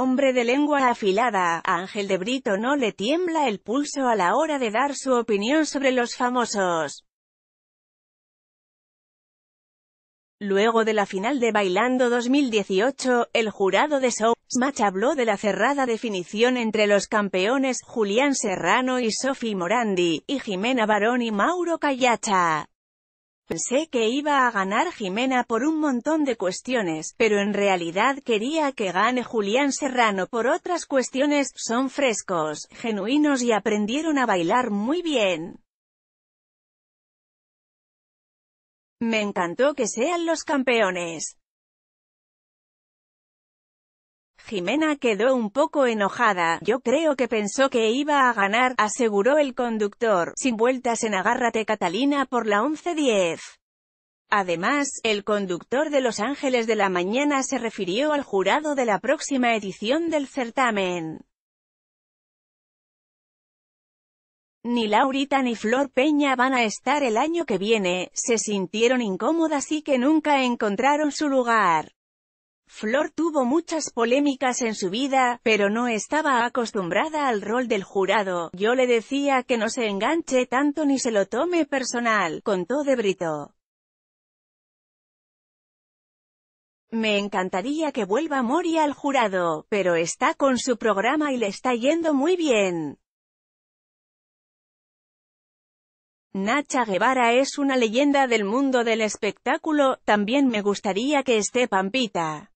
hombre de lengua afilada, Ángel de Brito no le tiembla el pulso a la hora de dar su opinión sobre los famosos. Luego de la final de Bailando 2018, el jurado de Showmatch habló de la cerrada definición entre los campeones Julián Serrano y Sofi Morandi, y Jimena Barón y Mauro Callacha. Pensé que iba a ganar Jimena por un montón de cuestiones, pero en realidad quería que gane Julián Serrano por otras cuestiones, son frescos, genuinos y aprendieron a bailar muy bien. Me encantó que sean los campeones. Jimena quedó un poco enojada. Yo creo que pensó que iba a ganar, aseguró el conductor. Sin vueltas en Agárrate Catalina por la 11-10. Además, el conductor de Los Ángeles de la Mañana se refirió al jurado de la próxima edición del certamen. Ni Laurita ni Flor Peña van a estar el año que viene, se sintieron incómodas y que nunca encontraron su lugar. Flor tuvo muchas polémicas en su vida, pero no estaba acostumbrada al rol del jurado. Yo le decía que no se enganche tanto ni se lo tome personal, contó De Brito. Me encantaría que vuelva Moria al jurado, pero está con su programa y le está yendo muy bien. Nacha Guevara es una leyenda del mundo del espectáculo, también me gustaría que esté Pampita.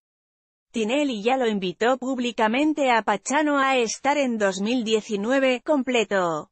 Tinelli ya lo invitó públicamente a Pachano a estar en 2019, completo.